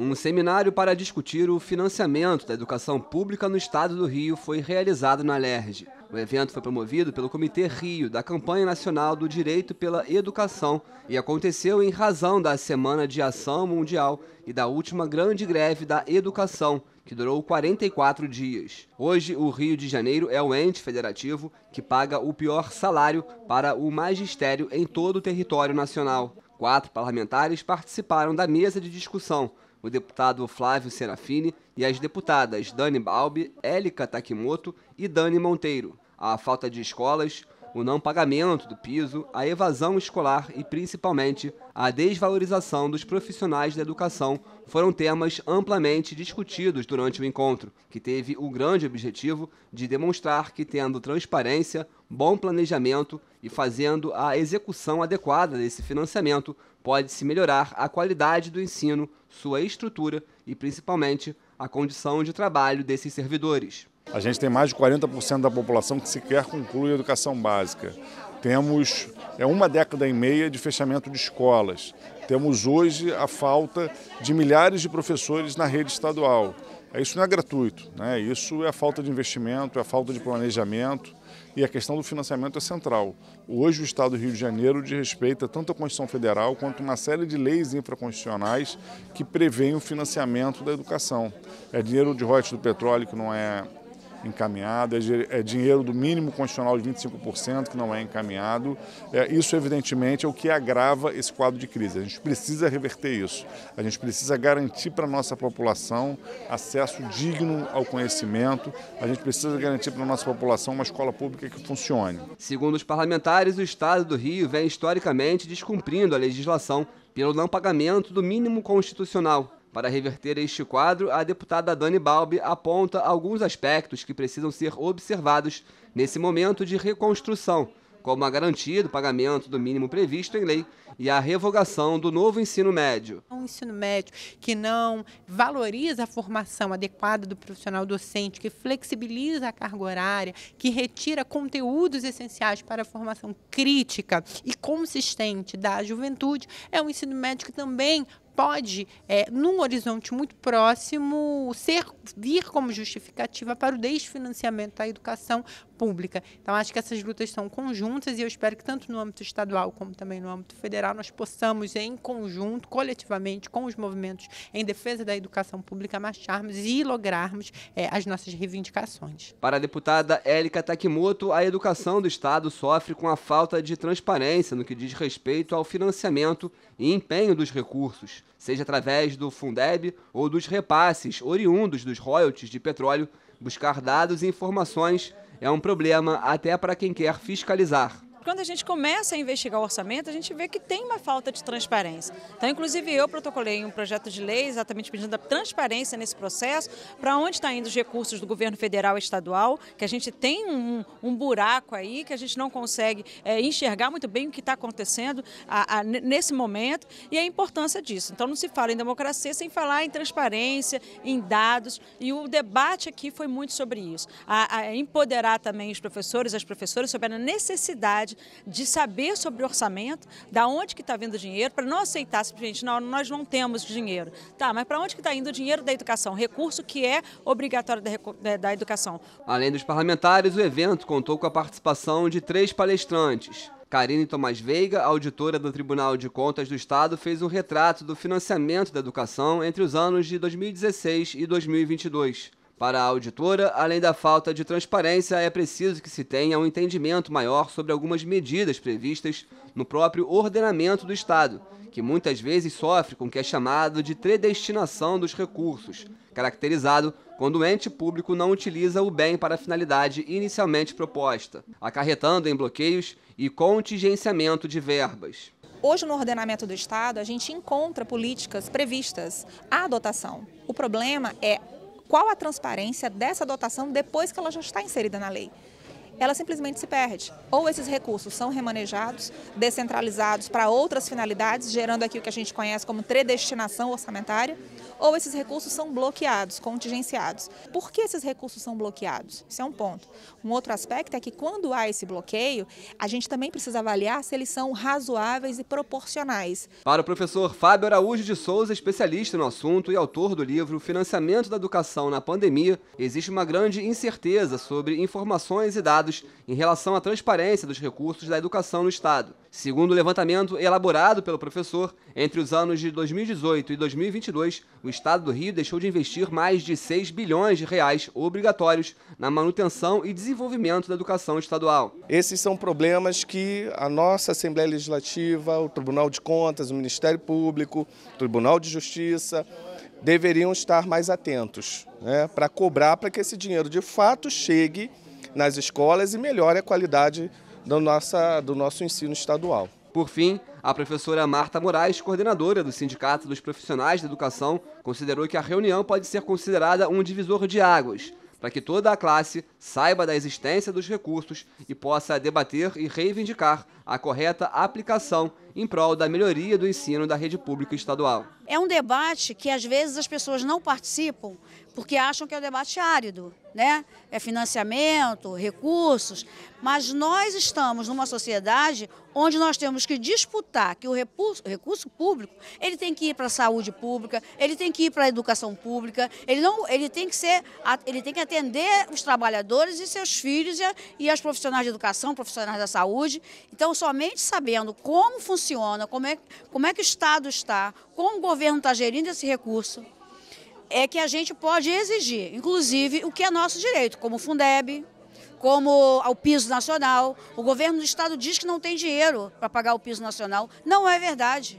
Um seminário para discutir o financiamento da educação pública no estado do Rio foi realizado na LERJ. O evento foi promovido pelo Comitê Rio da Campanha Nacional do Direito pela Educação e aconteceu em razão da Semana de Ação Mundial e da última grande greve da educação, que durou 44 dias. Hoje, o Rio de Janeiro é o ente federativo que paga o pior salário para o magistério em todo o território nacional. Quatro parlamentares participaram da mesa de discussão o deputado Flávio Serafini e as deputadas Dani Balbi, Élica Takimoto e Dani Monteiro. A falta de escolas, o não pagamento do piso, a evasão escolar e, principalmente, a desvalorização dos profissionais da educação foram temas amplamente discutidos durante o encontro, que teve o grande objetivo de demonstrar que, tendo transparência, bom planejamento e fazendo a execução adequada desse financiamento, pode-se melhorar a qualidade do ensino, sua estrutura e, principalmente, a condição de trabalho desses servidores. A gente tem mais de 40% da população que sequer conclui a educação básica. Temos é uma década e meia de fechamento de escolas. Temos hoje a falta de milhares de professores na rede estadual. É, isso não é gratuito, né? isso é a falta de investimento, é a falta de planejamento, e a questão do financiamento é central. Hoje o Estado do Rio de Janeiro desrespeita tanto a Constituição Federal quanto uma série de leis infraconstitucionais que prevêem o financiamento da educação. É dinheiro de royalties do petróleo que não é encaminhado, é, é, dinheiro do mínimo constitucional de 25% que não é encaminhado. É, isso, evidentemente, é o que agrava esse quadro de crise. A gente precisa reverter isso. A gente precisa garantir para a nossa população acesso digno ao conhecimento. A gente precisa garantir para a nossa população uma escola pública que funcione. Segundo os parlamentares, o Estado do Rio vem historicamente descumprindo a legislação pelo não pagamento do mínimo constitucional para reverter este quadro, a deputada Dani Balbi aponta alguns aspectos que precisam ser observados nesse momento de reconstrução, como a garantia do pagamento do mínimo previsto em lei e a revogação do novo ensino médio. Um ensino médio que não valoriza a formação adequada do profissional docente, que flexibiliza a carga horária, que retira conteúdos essenciais para a formação crítica e consistente da juventude, é um ensino médio que também pode, é, num horizonte muito próximo, ser, vir como justificativa para o desfinanciamento da educação pública. Então, acho que essas lutas são conjuntas e eu espero que tanto no âmbito estadual como também no âmbito federal nós possamos, em conjunto, coletivamente, com os movimentos em defesa da educação pública, marcharmos e lograrmos é, as nossas reivindicações. Para a deputada Élica Takimoto, a educação do Estado sofre com a falta de transparência no que diz respeito ao financiamento e empenho dos recursos, seja através do Fundeb ou dos repasses oriundos dos royalties de petróleo, buscar dados e informações é um problema até para quem quer fiscalizar. Quando a gente começa a investigar o orçamento, a gente vê que tem uma falta de transparência. Então, inclusive, eu protocolei um projeto de lei exatamente pedindo a transparência nesse processo, para onde estão tá indo os recursos do governo federal e estadual, que a gente tem um, um buraco aí, que a gente não consegue é, enxergar muito bem o que está acontecendo a, a, nesse momento e a importância disso. Então, não se fala em democracia sem falar em transparência, em dados, e o debate aqui foi muito sobre isso. a, a empoderar também os professores, as professoras, sobre a necessidade de saber sobre o orçamento, da onde que está vindo o dinheiro, para não aceitar simplesmente, não, nós não temos dinheiro. Tá, mas para onde que está indo o dinheiro da educação? Recurso que é obrigatório da, da educação. Além dos parlamentares, o evento contou com a participação de três palestrantes. Karine Tomás Veiga, auditora do Tribunal de Contas do Estado, fez um retrato do financiamento da educação entre os anos de 2016 e 2022. Para a auditora, além da falta de transparência, é preciso que se tenha um entendimento maior sobre algumas medidas previstas no próprio ordenamento do Estado, que muitas vezes sofre com o que é chamado de predestinação dos recursos, caracterizado quando o ente público não utiliza o bem para a finalidade inicialmente proposta, acarretando em bloqueios e contingenciamento de verbas. Hoje, no ordenamento do Estado, a gente encontra políticas previstas à dotação. O problema é qual a transparência dessa dotação depois que ela já está inserida na lei ela simplesmente se perde. Ou esses recursos são remanejados, descentralizados para outras finalidades, gerando aqui o que a gente conhece como predestinação orçamentária, ou esses recursos são bloqueados, contingenciados. Por que esses recursos são bloqueados? Isso é um ponto. Um outro aspecto é que quando há esse bloqueio, a gente também precisa avaliar se eles são razoáveis e proporcionais. Para o professor Fábio Araújo de Souza, especialista no assunto e autor do livro Financiamento da Educação na Pandemia, existe uma grande incerteza sobre informações e dados dados em relação à transparência dos recursos da educação no Estado. Segundo o levantamento elaborado pelo professor, entre os anos de 2018 e 2022, o Estado do Rio deixou de investir mais de 6 bilhões de reais obrigatórios na manutenção e desenvolvimento da educação estadual. Esses são problemas que a nossa Assembleia Legislativa, o Tribunal de Contas, o Ministério Público, o Tribunal de Justiça, deveriam estar mais atentos né, para cobrar para que esse dinheiro de fato chegue nas escolas e melhore a qualidade do, nossa, do nosso ensino estadual. Por fim, a professora Marta Moraes, coordenadora do Sindicato dos Profissionais da Educação, considerou que a reunião pode ser considerada um divisor de águas, para que toda a classe saiba da existência dos recursos e possa debater e reivindicar a correta aplicação em prol da melhoria do ensino da rede pública estadual. É um debate que às vezes as pessoas não participam porque acham que é um debate árido, né? É financiamento, recursos, mas nós estamos numa sociedade onde nós temos que disputar que o recurso, recurso público, ele tem que ir para a saúde pública, ele tem que ir para a educação pública, ele não, ele tem que ser, ele tem que atender os trabalhadores e seus filhos e, e as profissionais de educação, profissionais da saúde. Então, somente sabendo como funciona funciona, como é, como é que o Estado está, como o governo está gerindo esse recurso, é que a gente pode exigir, inclusive, o que é nosso direito, como o Fundeb, como ao piso nacional. O governo do Estado diz que não tem dinheiro para pagar o piso nacional. Não é verdade.